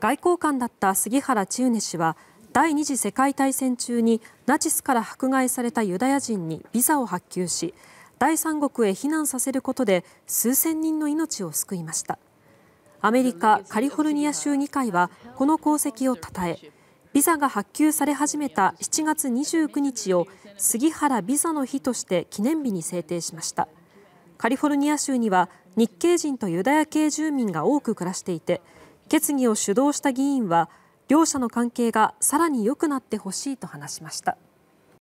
外交官だった杉原千畝氏は第二次世界大戦中にナチスから迫害されたユダヤ人にビザを発給し第三国へ避難させることで数千人の命を救いましたアメリカ・カリフォルニア州議会はこの功績を称えビザが発給され始めた7月29日を杉原ビザの日として記念日に制定しましたカリフォルニア州には日系人とユダヤ系住民が多く暮らしていて決議を主導した議員は両者の関係が更に良くなってほしいと話しました。